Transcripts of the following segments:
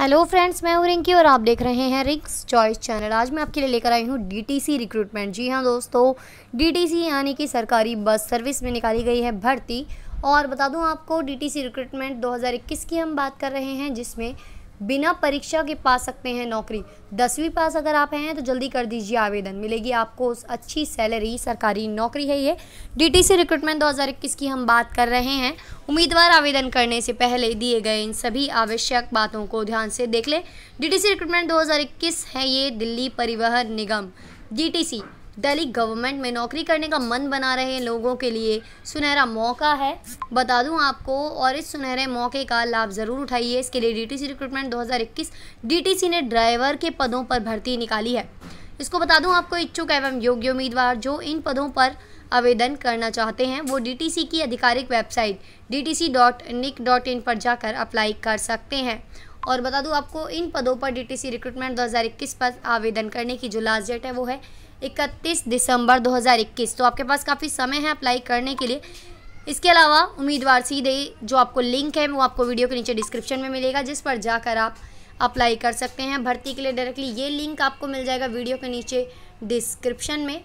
hello friends मैं हूँ रिंकी और आप देख रहे हैं रिक्स चॉइस चैनल आज मैं आपके लिए लेकर आई हूँ डीटीसी रिक्रूटमेंट जी हाँ दोस्तों डीटीसी यानी कि सरकारी बस सर्विस में निकाली गई है भर्ती और बता दूँ आपको डीटीसी रिक्रूटमेंट 2021 की हम बात कर रहे हैं जिसमें बिना परीक्षा के पा सकते हैं नौकरी दसवीं पास अगर आप हैं तो जल्दी कर दीजिए आवेदन मिलेगी आपको अच्छी सैलरी सरकारी नौकरी है ये डीटीसी रिक्रूटमेंट 2021 की हम बात कर रहे हैं उम्मीदवार आवेदन करने से पहले दिए गए इन सभी आवश्यक बातों को ध्यान से देख लें डीटीसी रिक्रूटमेंट 2021 है ये दिल्ली परिवहन निगम डी दिल्ली गवर्नमेंट में नौकरी करने का मन बना रहे लोगों के लिए सुनहरा मौका है बता दूं आपको और इस सुनहरे मौके का लाभ ज़रूर उठाइए इसके लिए डीटीसी रिक्रूटमेंट 2021 डीटीसी ने ड्राइवर के पदों पर भर्ती निकाली है इसको बता दूं आपको इच्छुक एवं योग्य उम्मीदवार जो इन पदों पर आवेदन करना चाहते हैं वो डी की आधिकारिक वेबसाइट डी पर जाकर अप्लाई कर सकते हैं और बता दूं आपको इन पदों पर डी टी रिक्रूटमेंट 2021 पर आवेदन करने की जो लास्ट डेट है वो है 31 दिसंबर 2021 तो आपके पास काफ़ी समय है अप्लाई करने के लिए इसके अलावा उम्मीदवार सीधे जो आपको लिंक है वो आपको वीडियो के नीचे डिस्क्रिप्शन में मिलेगा जिस पर जाकर आप अप्लाई कर सकते हैं भर्ती के लिए डायरेक्टली ये लिंक आपको मिल जाएगा वीडियो के नीचे डिस्क्रिप्शन में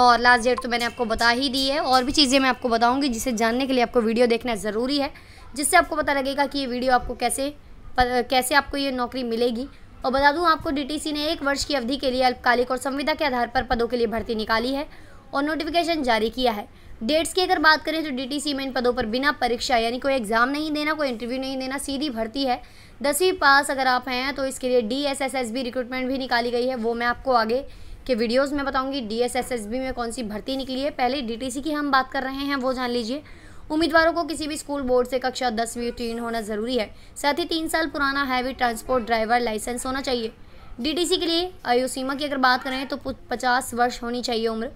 और लास्ट डेट तो मैंने आपको बता ही दी है और भी चीज़ें मैं आपको बताऊंगी जिसे जानने के लिए आपको वीडियो देखना ज़रूरी है जिससे आपको पता लगेगा कि ये वीडियो आपको कैसे पर, कैसे आपको ये नौकरी मिलेगी और बता दूं आपको डीटीसी ने एक वर्ष की अवधि के लिए अल्पकालिक और संविदा के आधार पर पदों के लिए भर्ती निकाली है और नोटिफिकेशन जारी किया है डेट्स की अगर बात करें तो डीटीसी में इन पदों पर बिना परीक्षा यानी कोई एग्ज़ाम नहीं देना कोई इंटरव्यू नहीं देना सीधी भर्ती है दसवीं पास अगर आप हैं तो इसके लिए D S S S B recruitment भी निकाली गई है वो मैं आपको आगे के वीडियोज़ में बताऊँगी D S S S B में कौन सी भर्ती निकली है पहले डी टी सी की हम बात कर रहे हैं वो जान लीजिए उम्मीदवारों को किसी भी स्कूल बोर्ड से कक्षा दसवीं उत्तीर्ण होना ज़रूरी है साथ ही तीन साल पुराना हैवी ट्रांसपोर्ट ड्राइवर लाइसेंस होना चाहिए डीडीसी के लिए आयु सीमा की अगर बात करें तो पचास वर्ष होनी चाहिए उम्र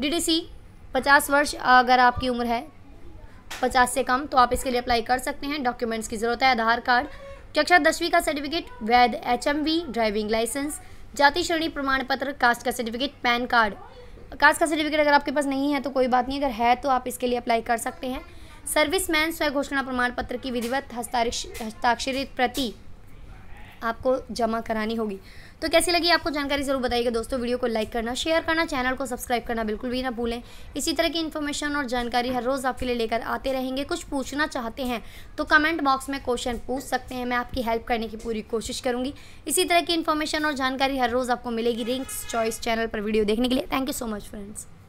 डीटीसी पचास वर्ष अगर आपकी उम्र है पचास से कम तो आप इसके लिए अप्लाई कर सकते हैं डॉक्यूमेंट्स की ज़रूरत है आधार कार्ड कक्षा दसवीं का सर्टिफिकेट वैध एचएमवी ड्राइविंग लाइसेंस जाति श्रेणी प्रमाण पत्र कास्ट का सर्टिफिकेट पैन कार्ड कास्ट का सर्टिफिकेट अगर आपके पास नहीं है तो कोई बात नहीं अगर है तो आप इसके लिए अप्लाई कर सकते हैं सर्विसमैन स्वयं घोषणा प्रमाण पत्र की विधिवत हस्ताक्षरित प्रति आपको जमा करानी होगी तो कैसी लगी आपको जानकारी जरूर बताइएगा दोस्तों वीडियो को लाइक करना शेयर करना चैनल को सब्सक्राइब करना बिल्कुल भी ना भूलें इसी तरह की इन्फॉर्मेशन और जानकारी हर रोज़ आपके लिए लेकर आते रहेंगे कुछ पूछना चाहते हैं तो कमेंट बॉक्स में क्वेश्चन पूछ सकते हैं मैं आपकी हेल्प करने की पूरी कोशिश करूँगी इसी तरह की इन्फॉर्मेशन और जानकारी हर रोज़ आपको मिलेगी रिंग्स चॉइस चैनल पर वीडियो देखने के लिए thank you so much friends